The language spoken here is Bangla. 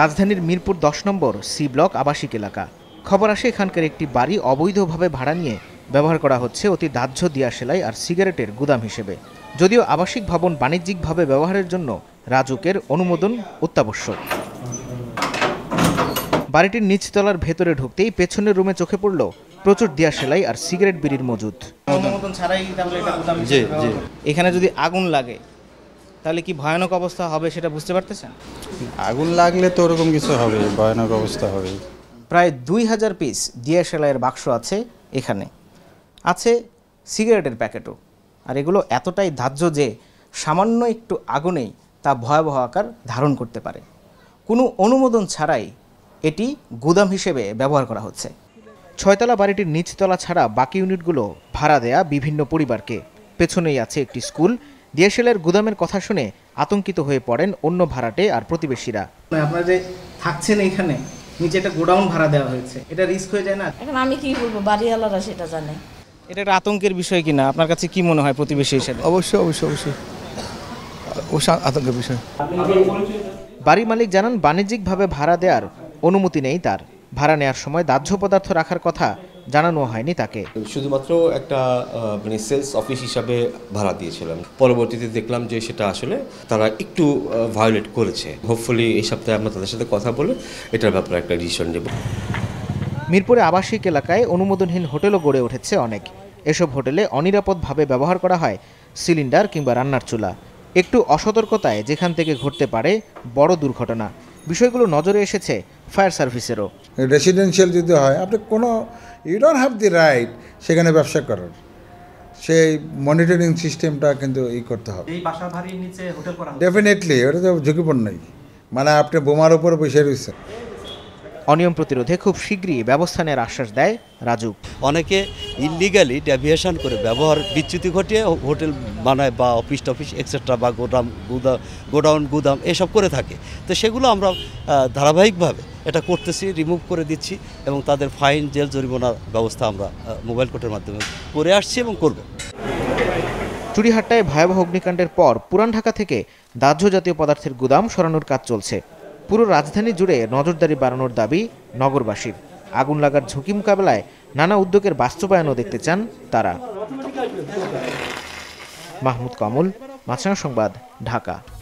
রাজধানীর মিরপুর দশ নম্বর সি ব্লক আবাসিক এলাকা খবর আসে এখানকার একটি বাড়ি অবৈধভাবে ভাড়া নিয়ে ব্যবহার করা হচ্ছে অতি দাহ্য দিয়া সেলাই আর সিগারেটের গুদাম হিসেবে যদিও আবাসিক ভবন বাণিজ্যিকভাবে ব্যবহারের জন্য রাজুকের অনুমোদন অত্যাবশ্যক বাড়িটির নিচতলার ভেতরে ঢুকতেই পেছনের রুমে চোখে পড়ল প্রচুর দিয়া সেলাই আর সিগারেট বিড়ির মজুদ এখানে যদি আগুন লাগে তাহলে কি ভয়ানক অবস্থা হবে সেটা বুঝতে পারতেছেন আগুন লাগলে তো ওরকম কিছু হবে ভয়ানক অবস্থা হবে প্রায় দুই হাজার পিস দিয়া সেলাইয়ের বাক্স আছে এখানে আছে সিগারেটের প্যাকেটও আর এগুলো এতটাই ধাহ্য যে সামান্য একটু আগুনেই তা ভয়াবহ আকার ধারণ করতে পারে কোনো অনুমোদন ছাড়াই এটি গুদাম হিসেবে ব্যবহার করা হচ্ছে ছয়তলা বাড়িটির নিচতলা ছাড়া বাকি ইউনিটগুলো ভাড়া দেয়া বিভিন্ন পরিবারকে পেছনেই আছে একটি স্কুল ডিএসএলের গুদামের কথা শুনে আতঙ্কিত হয়ে পড়েন অন্য ভাড়াটে আর প্রতিবেশীরা আপনারা যে থাকছেন এখানে নিচে একটা গোডাউন ভাড়া দেওয়া হয়েছে এটা রিস্ক হয়ে যায় না এখন আমি কি বলবো বাড়িওয়ালারা সেটা জানে এটা একটা আতঙ্কের বিষয় কিনা আপনার কাছে কি মনে হয় প্রতিবেশী হিসেবে অবশ্যই অবশ্যই অবশ্যই আতঙ্কের বিষয় বাড়ি মালিক জানান বাণিজ্যিকভাবে ভাড়া দেওয়ার অনুমতি নেই তার ভাড়া নেওয়ার সময় দাহ্য পদার্থ রাখার কথা জানানো হয়নি তাকে শুধুমাত্র একটা মানে সেলস অফিস হিসাবে ভাড়া দিয়েছিলাম পরবর্তীতে দেখলাম যে সেটা আসলে তারা একটু ভায়োলেট করেছে হোপফুলি এই সপ্তাহে আমরা তাদের সাথে কথা বলে এটার ব্যাপারে একটা ডিসিশন নেব মিরপুরে আবাসিক এলাকায় অনুমোদনহীন হোটেলও গড়ে উঠেছে অনেক এসব হোটেলে অনিরাপদভাবে ব্যবহার করা হয় সিলিন্ডার কিংবা রান্নার চুলা একটু অসতর্কতায় যেখান থেকে ঘটতে পারে বড় দুর্ঘটনা বিষয়গুলো নজরে এসেছে ফায়ার সার্ভিসেরও রেসিডেন্সিয়াল যদি হয় আপনি কোনো you don't have the right সেখানে ব্যবসা করার সেই মনিটরিং সিস্টেমটা কিন্তু ই করতে হবে ডেফিনেটলি ওটা তো ঝুঁকিপূর্ণই মানে আপনি বোমার উপর বসে রয়েছেন অনিয়ম প্রতিরোধে খুব শীঘ্রই ব্যবস্থা নেওয়ার আশ্বাস দেয় রাজু অনেকে ইলিগালি ডেভিয়েশন করে ব্যবহার বিচ্যুতি ঘটিয়ে হোটেল বানায় বা অফিস টফিস এক্সেট্রা বা গোডাম গুদা গোডাউন গুদাম এসব করে থাকে তো সেগুলো আমরা ধারাবাহিকভাবে এটা করতেছি রিমুভ করে দিচ্ছি এবং তাদের ফাইন জেল জরিমানার ব্যবস্থা আমরা মোবাইল কোর্টের মাধ্যমে করে আসছি এবং করব চুরিহাট্টায় ভয়াবহ অগ্নিকাণ্ডের পর পুরান ঢাকা থেকে দাহ্য জাতীয় পদার্থের গুদাম সরানোর কাজ চলছে পুরো রাজধানী জুড়ে নজরদারি বাড়ানোর দাবি নগরবাসীর আগুন লাগার ঝুঁকি মোকাবেলায় নানা উদ্যোগের বাস্তবায়নও দেখতে চান তারা মাহমুদ কমল মাছরাঙা সংবাদ ঢাকা